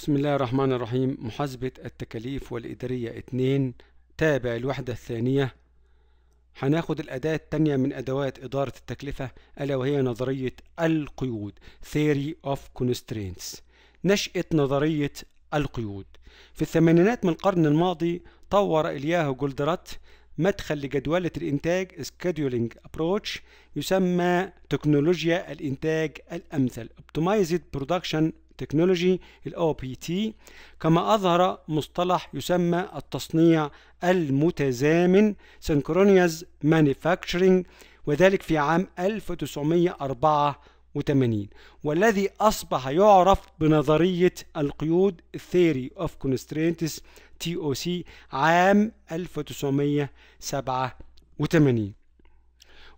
بسم الله الرحمن الرحيم محاسبة التكاليف والإدارية 2 تابع الوحدة الثانية هناخد الأداة التانية من أدوات إدارة التكلفة ألا وهي نظرية القيود Theory of Constraints نشأة نظرية القيود في الثمانينات من القرن الماضي طور إلياهو جولدرات مدخل لجدولة الإنتاج Scheduling Approach يسمى تكنولوجيا الإنتاج الأمثل Optimized Production تكنولوجي الاو بي تي كما اظهر مصطلح يسمى التصنيع المتزامن سنكرونيز مانيفاكتشرنج وذلك في عام 1984 والذي أصبح يعرف بنظرية القيود اوف كونسترينتس تي او سي عام 1987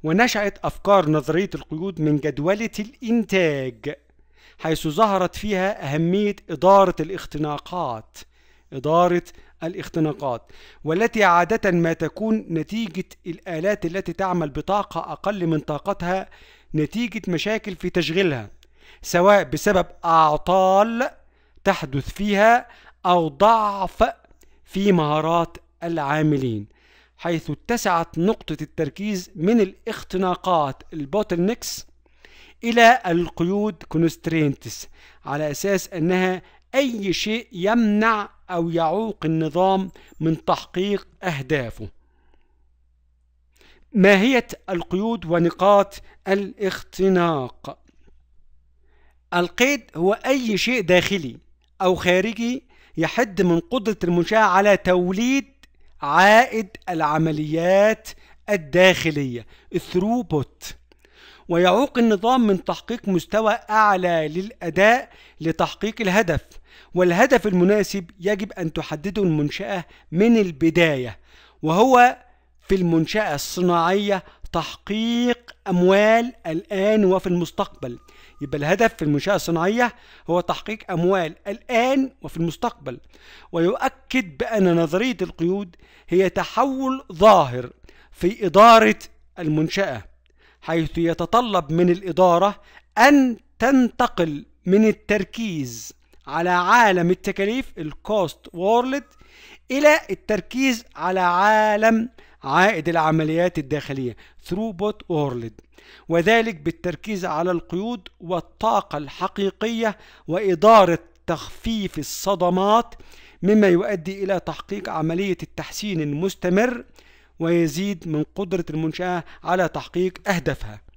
ونشأت أفكار نظرية القيود من جدولة الإنتاج حيث ظهرت فيها أهمية إدارة الاختناقات إدارة الاختناقات والتي عادة ما تكون نتيجة الآلات التي تعمل بطاقة أقل من طاقتها نتيجة مشاكل في تشغيلها سواء بسبب أعطال تحدث فيها أو ضعف في مهارات العاملين حيث اتسعت نقطة التركيز من الاختناقات البوتل نيكس إلى القيود كونسترينتس على أساس أنها أي شيء يمنع أو يعوق النظام من تحقيق أهدافه ماهية القيود ونقاط الاختناق القيد هو أي شيء داخلي أو خارجي يحد من قدرة المنشأة على توليد عائد العمليات الداخلية throughput ويعوق النظام من تحقيق مستوى أعلى للأداء لتحقيق الهدف والهدف المناسب يجب أن تحدده المنشأة من البداية وهو في المنشأة الصناعية تحقيق أموال الآن وفي المستقبل يبقى الهدف في المنشأة الصناعية هو تحقيق أموال الآن وفي المستقبل ويؤكد بأن نظرية القيود هي تحول ظاهر في إدارة المنشأة حيث يتطلب من الإدارة أن تنتقل من التركيز على عالم التكاليف الكوست وورلد إلى التركيز على عالم عائد العمليات الداخلية ثروبوت وورلد وذلك بالتركيز على القيود والطاقة الحقيقية وإدارة تخفيف الصدمات مما يؤدي إلى تحقيق عملية التحسين المستمر ويزيد من قدرة المنشأة على تحقيق أهدافها